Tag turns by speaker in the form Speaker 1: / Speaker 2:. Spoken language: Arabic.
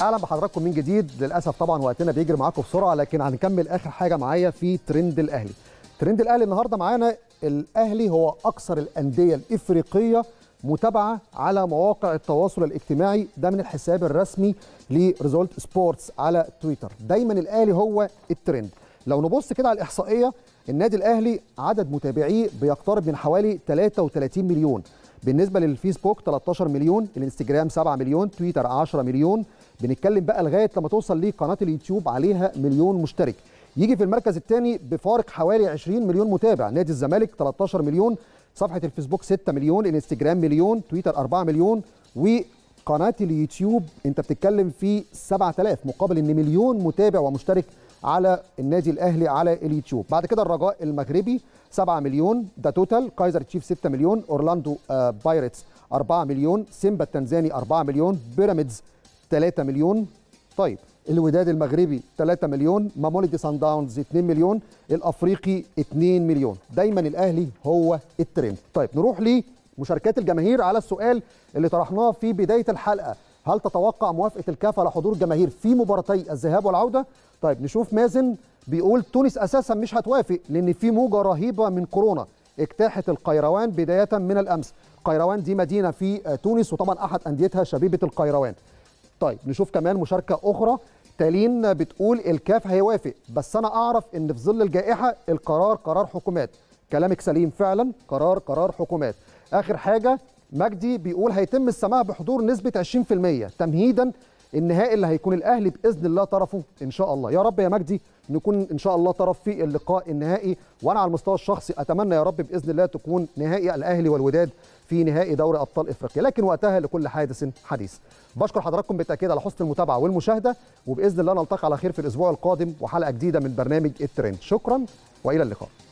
Speaker 1: اهلا بحضراتكم من جديد للاسف طبعا وقتنا بيجري معاكم بسرعه لكن هنكمل اخر حاجه معايا في ترند الاهلي ترند الاهلي النهارده معانا الاهلي هو اكثر الانديه الافريقيه متابعه على مواقع التواصل الاجتماعي ده من الحساب الرسمي لريزولت سبورتس على تويتر دايما الاهلي هو الترند لو نبص كده على الاحصائيه النادي الاهلي عدد متابعيه بيقترب من حوالي 33 مليون بالنسبه للفيسبوك 13 مليون الانستجرام 7 مليون تويتر 10 مليون بنتكلم بقى لغايه لما توصل لقناه اليوتيوب عليها مليون مشترك يجي في المركز الثاني بفارق حوالي 20 مليون متابع نادي الزمالك 13 مليون صفحه الفيسبوك 6 مليون الانستجرام مليون تويتر 4 مليون وقناه اليوتيوب انت بتتكلم في 7000 مقابل ان مليون متابع ومشترك على النادي الاهلي على اليوتيوب بعد كده الرجاء المغربي 7 مليون ده توتال كايزر تشيف 6 مليون اورلاندو آه، بايرتس 4 مليون سيمبا التنزاني 4 مليون بيراميدز 3 مليون طيب الوداد المغربي 3 مليون ماموليدي سان داونز 2 مليون الافريقي 2 مليون دايما الاهلي هو الترند طيب نروح لمشاركات الجماهير على السؤال اللي طرحناه في بدايه الحلقه هل تتوقع موافقه الكافه لحضور جماهير في مباراتي الذهاب والعوده طيب نشوف مازن بيقول تونس اساسا مش هتوافق لان في موجه رهيبه من كورونا اجتاحت القيروان بدايه من الامس القيروان دي مدينه في تونس وطبعا احد انديتها شبيبه القيروان طيب نشوف كمان مشاركه اخرى تالين بتقول الكاف هيوافق بس انا اعرف ان في ظل الجائحه القرار قرار حكومات كلامك سليم فعلا قرار قرار حكومات اخر حاجه مجدي بيقول هيتم السماح بحضور نسبه 20% تمهيدا النهائي اللي هيكون الاهلي باذن الله طرفه ان شاء الله يا رب يا مجدي نكون ان شاء الله طرف في اللقاء النهائي وانا على المستوى الشخصي اتمنى يا رب باذن الله تكون نهائي الاهلي والوداد في نهائي دوري ابطال افريقيا لكن وقتها لكل حادث حديث بشكر حضراتكم بالتاكيد على حسن المتابعه والمشاهده وباذن الله نلتقي على خير في الاسبوع القادم وحلقه جديده من برنامج الترند شكرا والى اللقاء